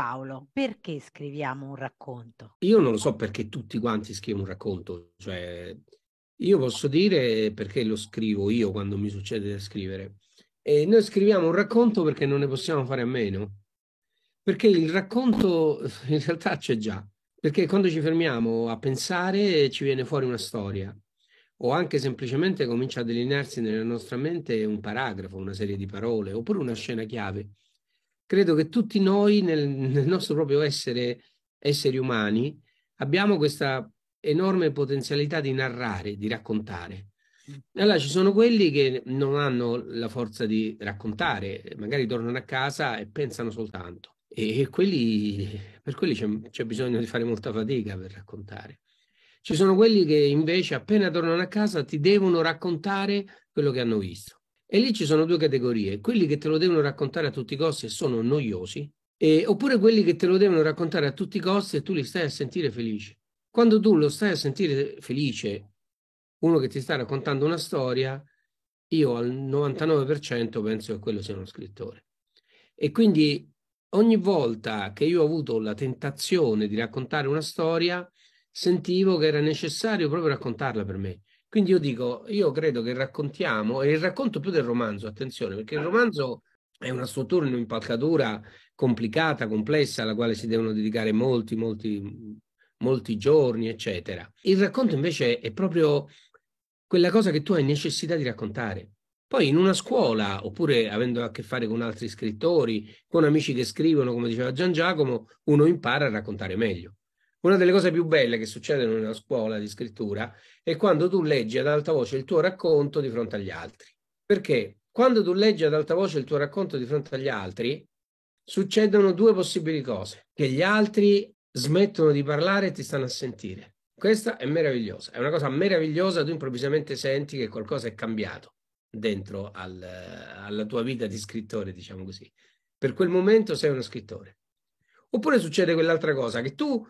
Paolo, perché scriviamo un racconto? Io non lo so perché tutti quanti scrivono un racconto, cioè io posso dire perché lo scrivo io quando mi succede da scrivere. E noi scriviamo un racconto perché non ne possiamo fare a meno, perché il racconto in realtà c'è già, perché quando ci fermiamo a pensare ci viene fuori una storia o anche semplicemente comincia a delinearsi nella nostra mente un paragrafo, una serie di parole, oppure una scena chiave credo che tutti noi nel, nel nostro proprio essere esseri umani abbiamo questa enorme potenzialità di narrare, di raccontare. Mm. Allora ci sono quelli che non hanno la forza di raccontare, magari tornano a casa e pensano soltanto. E, quelli, per quelli c'è, c'è bisogno di fare molta fatica per raccontare. Ci sono quelli che invece appena tornano a casa ti devono raccontare quello che hanno visto. E lì ci sono due categorie, quelli che te lo devono raccontare a tutti i costi e sono noiosi, e, oppure quelli che te lo devono raccontare a tutti i costi e tu li stai a sentire felici. Quando tu lo stai a sentire felice, uno che ti sta raccontando una storia, io al 99% penso che quello sia uno scrittore. E quindi ogni volta che io ho avuto la tentazione di raccontare una storia, sentivo che era necessario proprio raccontarla per me. Quindi io dico, io credo che raccontiamo, e il racconto più del romanzo, attenzione, perché il romanzo è una struttura, un'impalcatura complicata, complessa, alla quale si devono dedicare molti, molti, molti giorni, eccetera. Il racconto invece è proprio quella cosa che tu hai necessità di raccontare. Poi in una scuola, oppure avendo a che fare con altri scrittori, con amici che scrivono, come diceva Gian Giacomo, uno impara a raccontare meglio. Una delle cose più belle che succedono in una scuola di scrittura è quando tu leggi ad alta voce il tuo racconto di fronte agli altri. Perché quando tu leggi ad alta voce il tuo racconto di fronte agli altri, succedono due possibili cose. Che gli altri smettono di parlare e ti stanno a sentire. Questa è meravigliosa, è una cosa meravigliosa, tu improvvisamente senti che qualcosa è cambiato dentro al, alla tua vita di scrittore, diciamo così. Per quel momento sei uno scrittore. Oppure succede quell'altra cosa, che tu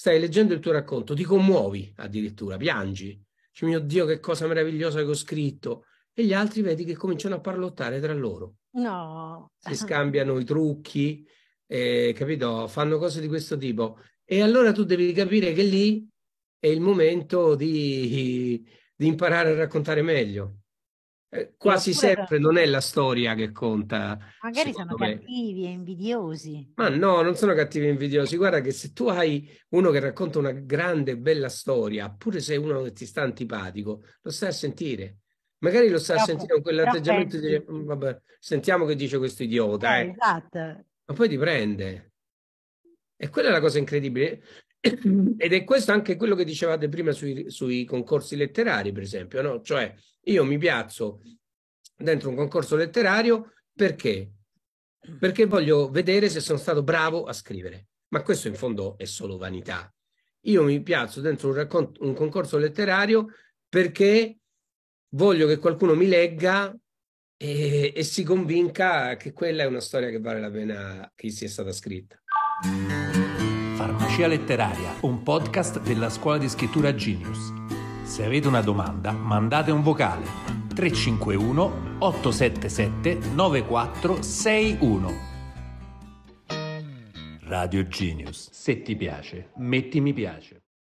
stai leggendo il tuo racconto, ti commuovi addirittura, piangi, dici mio Dio che cosa meravigliosa che ho scritto, e gli altri vedi che cominciano a parlottare tra loro. No. Si scambiano i trucchi, eh, capito? Fanno cose di questo tipo. E allora tu devi capire che lì è il momento di, di imparare a raccontare meglio eh, quasi sempre non è la storia che conta. Magari sono me. cattivi e invidiosi. Ma no, non sono cattivi e invidiosi. Guarda che se tu hai uno che racconta una grande bella storia, pure se uno che ti sta antipatico, lo stai a sentire. Magari lo sta a sentire con quell'atteggiamento di mm, vabbè, sentiamo che dice questo idiota. Eh, eh. Esatto. Ma poi ti prende. E quella è la cosa incredibile. Ehm, Ed è questo anche quello che dicevate prima sui, sui concorsi letterari, per esempio, no? Cioè, io mi piazzo dentro un concorso letterario perché? Perché voglio vedere se sono stato bravo a scrivere. Ma questo in fondo è solo vanità. Io mi piazzo dentro un, racconto, un concorso letterario perché voglio che qualcuno mi legga e, e, si convinca che quella è una storia che vale la pena che sia stata scritta. Farmacia Letteraria, un podcast della scuola di scrittura Genius. Se avete una domanda, mandate un vocale 351 877 9461. Radio Genius. Se ti piace, metti mi piace.